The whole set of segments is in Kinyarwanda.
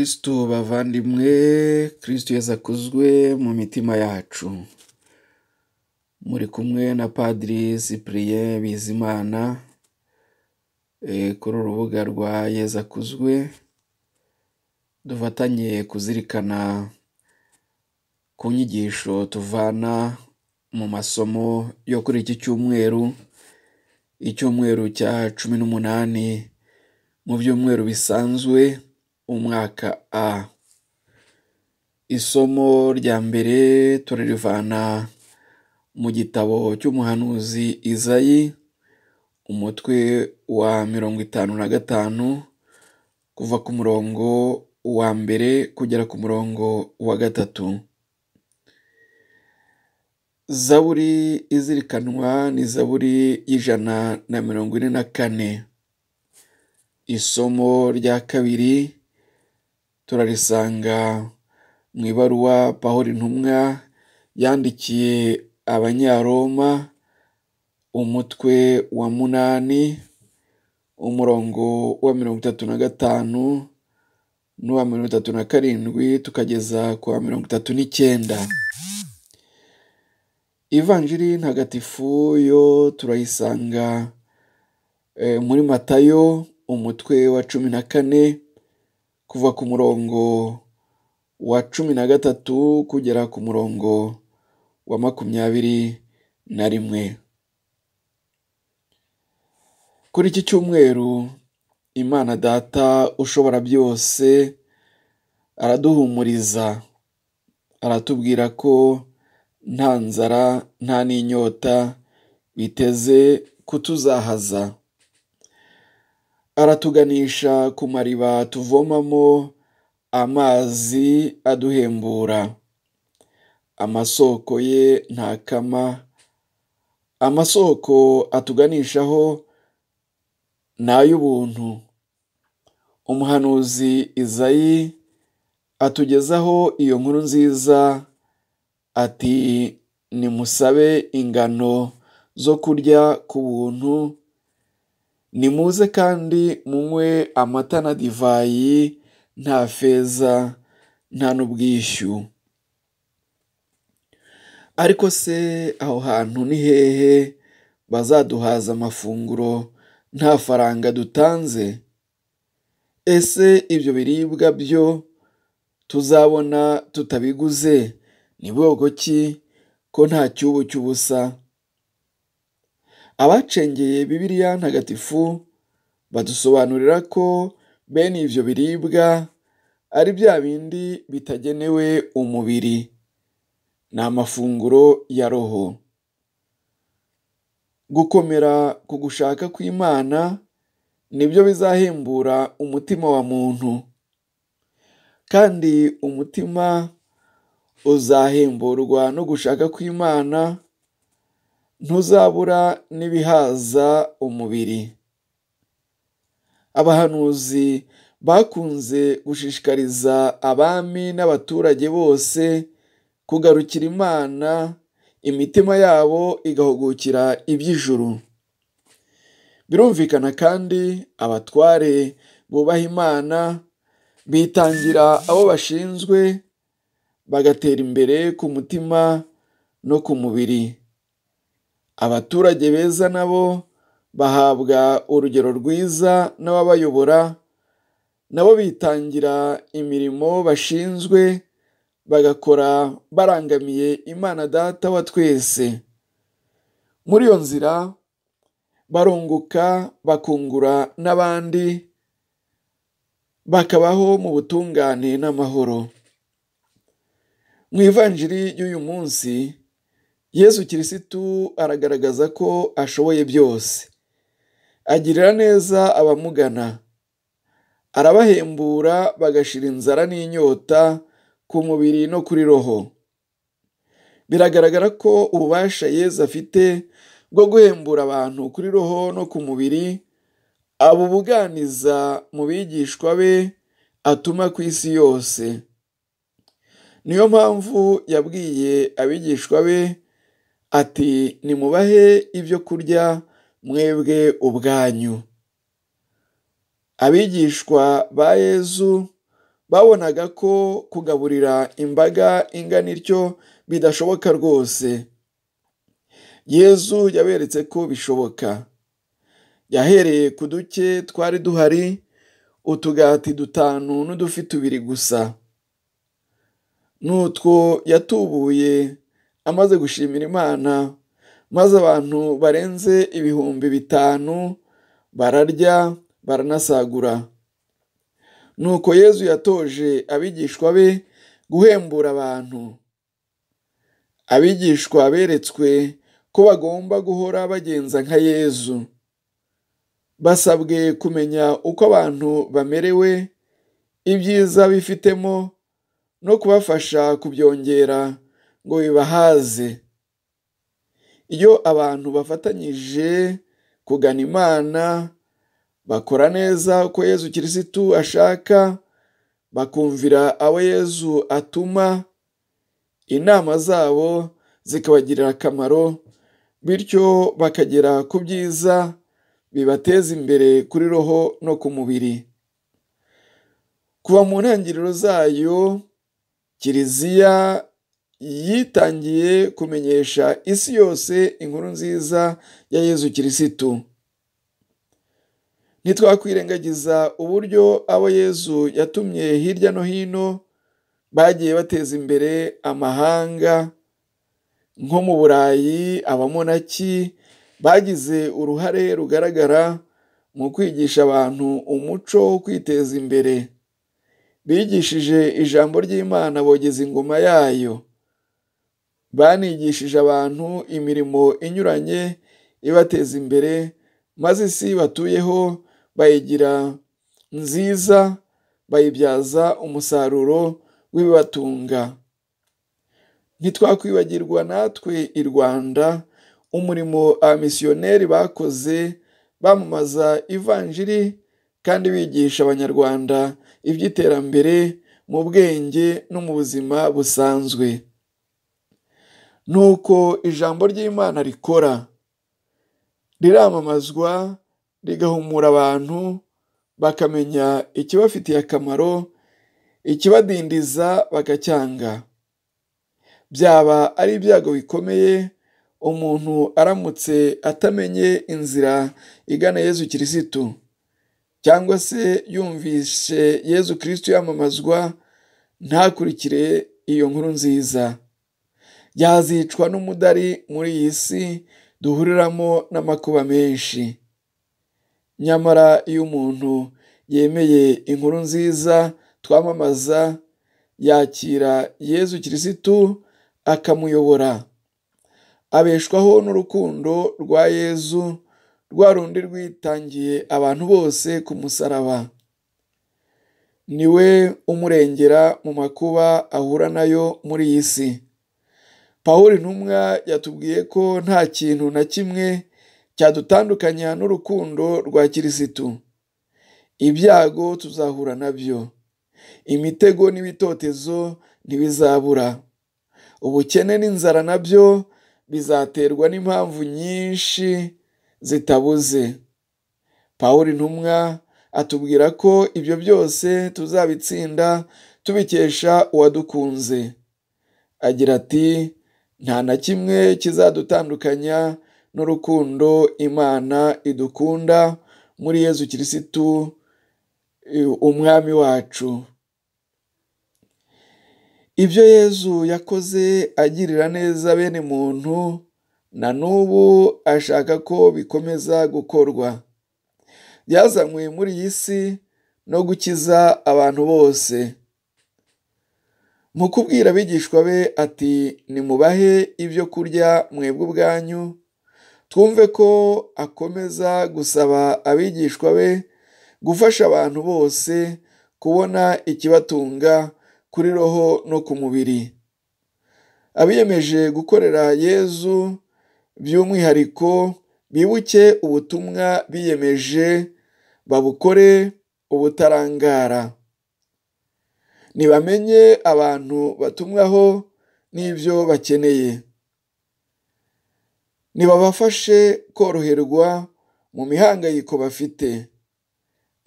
kristu bavandimwe kristu yeza akuzwe mu mitima yacu muri kumwe na padiri sipuriye bizimana e, kuri urubuga rwa yeza akuzwe dufatanye kuzirikana ku nyigisho tuvana mu masomo yo kuri iki cyumweru icyumweru cya cumi n'umunani mu byumweru bisanzwe umwaka A isomo rya mbere turarivana mu gitabo cy'umuhanuzi Izayi umutwe wa mirongo itanu na gatanu kuva ku murongo wa mbere kugera ku murongo wa gatatu zaburi izirikanwa ni zaburi y'ijana na mirongo ine na kane isomo rya kabiri turarisanga mu ibaruwa Pawulo intumwa yandikiye Abanyaroma, umutwe wa munani, umurongo wa mirongo itatu na gatanu n'uwa mirongo itatu na karindwi tukageza ku wa mirongo itatu n'icyenda. Ivanjiri ntagatifu yo turayisanga eh, muri Matayo umutwe wa cumi na kane kuva ku murongo wa cumi na gatatu kugera ku murongo wa makumyabiri na rimwe kuri iki cyumweru imana data ushobora byose araduhumuriza aratubwira ko nta nzara nta n'inyota biteze kutuzahaza aratuganisha ku mariba tuvomamo amazi aduhembura amasoko ye ntakama amasoko atuganishaho ni ay'ubuntu umuhanuzi izayi atugezaho iyo nkuru nziza ati nimusabe ingano zo kurya ku buntu nimuze kandi munywe amata na divayi nta feza nta n'ubwishyu ariko se aho hantu ni hehe bazaduhaza amafunguro nta faranga dutanze ese ibyo biribwa byo tuzabona tutabiguze ni bwoko ki ko nta cyubu cy'ubusa Abacengeye Bibiliya ntagatifu badusobanurira ko bene ibyo biribwa ari bya bindi bitagenewe umubiri, ni amafunguro ya roho. Gukomera ku gushaka kw'Imana nibyo bizahembura umutima wa muntu, kandi umutima uzahemburwa no gushaka kw'Imana ntuzabura n'ibihaza umubiri abahanuzi bakunze gushishikariza abami n'abaturage bose kugarukira imana imitima yabo igahugukira iby'ijuru birumvikana kandi abatware bubaha imana bitangira abo bashinzwe bagatera imbere ku mutima no ku mubiri abaturage beza nabo bahabwa urugero rwiza n'ababayobora nabo bitangira imirimo bashinzwe bagakora barangamiye imana data wa twese muri iyo nzira barunguka bakungura n'abandi bakabaho mu butungane n'amahoro mu ivanjiri y'uyu munsi yesu kirisitu aragaragaza ko ashoboye byose agirira neza abamugana arabahembura bagashira inzara n'inyota ku mubiri no kuri roho biragaragara ko ububasha yezu afite bwo guhembura abantu kuri roho no ku mubiri abubuganiza mu bigishwa be atuma ku isi yose niyo mpamvu yabwiye abigishwa be ati nimubahe ibyo kurya mwebwe ubwanyu abigishwa ba yezu babonaga ko kugaburira imbaga ingana ityo bidashoboka rwose yezu yaberetse ko bishoboka yahereye ku duke twari duhari utugati dutanu n'udufi tubiri gusa n'utwo yatubuye amaze gushimira imana maze abantu barenze ibihumbi bitanu bararya baranasagura nuko yezu yatoje abigishwa be guhembura abantu abigishwa beretswe ko bagomba guhora bagenza nka yezu basabwe kumenya uko abantu bamerewe ibyiza bifitemo no kubafasha kubyongera ngo bibahaze iyo abantu bafatanyije kugana imana bakora neza uko yezu kirisitu ashaka bakumvira abo yezu atuma inama zabo zikabagirira akamaro bityo bakagera ku byiza bibateza imbere kuri roho no ku mubiri kuva mu ntangiriro zayo kiliziya yitangiye kumenyesha isi yose inkuru nziza ya Yezu kirisitu ntitwakwirengagiza uburyo abo Yezu yatumye hirya no hino bagiye bateza imbere amahanga nko mu burayi abamonaki bagize uruhare rugaragara mu kwigisha abantu umuco wo kwiteza imbere bigishije ijambo ry'imana bogeza ingoma yayo banigishije abantu imirimo inyuranye ibateza imbere maze isi batuyeho bayigira nziza bayibyaza umusaruro w'ibibatunga ntitwakwibagirwa natwe i rwanda umurimo abamisiyoneri bakoze bamamaza ivanjiri kandi bigisha abanyarwanda iby'iterambere mu bwenge no mu buzima busanzwe nuko ijambo ry'imana rikora riramamazwa rigahumura abantu bakamenya ikibafitiye akamaro ikibadindiza bagacyanga byaba ari ibyago bikomeye umuntu aramutse atamenye inzira igana Yezu kirisitu cyangwa se yumvise Yezu kirisitu yamamazwa ntakurikire iyo nkuru nziza yazicwa n'umudari muri iyi si duhuriramo n'amakuba menshi nyamara iyo umuntu yemeye inkuru nziza twamamaza yakira yezu kirisitu akamuyobora abeshwaho n'urukundo rwa yezu rwa rundi rwitangiye abantu bose ku musaraba Ni we umurengera mu makuba ahura nayo muri iyi si paul Ntumwa yatubwiye ko nta kintu na kimwe cyadutandukanya n'urukundo rwa kirisitu ibyago tuzahura nabyo imitego n'ibitotezo ntibizabura ubukene n'inzara nabyo bizaterwa n'impamvu nyinshi zitabuze paul Ntumwa atubwira ko ibyo byose tuzabitsinda tubikesha uwadukunze agira ati nta na kimwe kizadutandukanya n'urukundo imana idukunda muri yezu kirisitu umwami wacu ibyo yezu yakoze agirira neza bene muntu na n'ubu ashaka ko bikomeza gukorwa byazanywe muri iyi si no gukiza abantu bose mu kubwira abigishwa be ati nimubahe ibyo kurya mwebwe ubwanyu twumve ko akomeza gusaba abigishwa be gufasha abantu bose kubona ikibatunga kuri roho no ku mubiri abiyemeje gukorera yezu by'umwihariko bibuke ubutumwa biyemeje babukore ubutarangara Nibamenye abantu batumwaho n'ibyo bakeneye Nibabafashe koroherwa mu mihangayiko bafite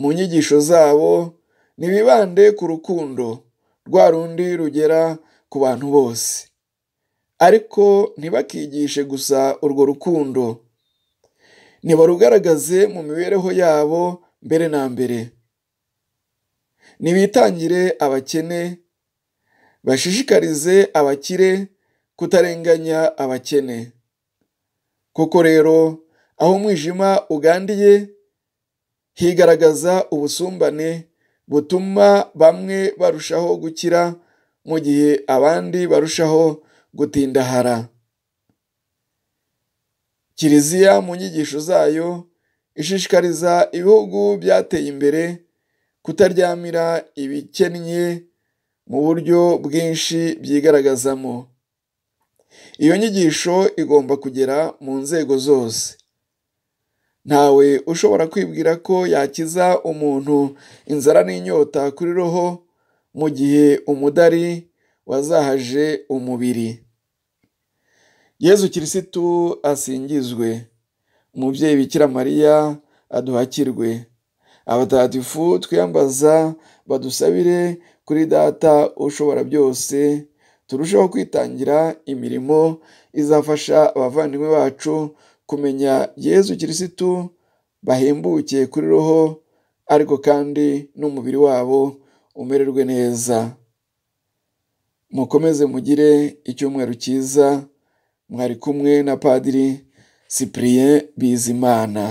mu nyigisho zabo nibibande ku rukundo rwa rundi rugera ku bantu bose ariko ntibakigishe gusa urwo rukundo nibarugaragaze mu mibereho yabo mbere na mbere nibitangire abakene bashishikarize abakire kutarenganya abakene koko rero aho umwijima ugandiye higaragaza ubusumbane butuma bamwe barushaho gukira mu gihe abandi barushaho gutindahara kiliziya mu nyigisho zayo ishishikariza ibihugu byateye imbere kutaryamira ibikennye mu buryo bwinshi byigaragazamo iyo nyigisho igomba kugera mu nzego zose ntawe ushobora kwibwira ko yakiza umuntu inzara n'inyota kuri roho mu gihe umudari wazahaje umubiri yezu kirisitu asingizwe umubyeyi bikira mariya aduhakirwe abatagatifu twiyambaza badusabire kuri data ushobora byose turusheho kwitangira imirimo izafasha abavandimwe bacu kumenya yezu kirisitu bahembukiye kuri roho ariko kandi n'umubiri wabo umererwe neza mukomeze mugire icyumweru cyiza mwari kumwe na padiri sipuriye bizimana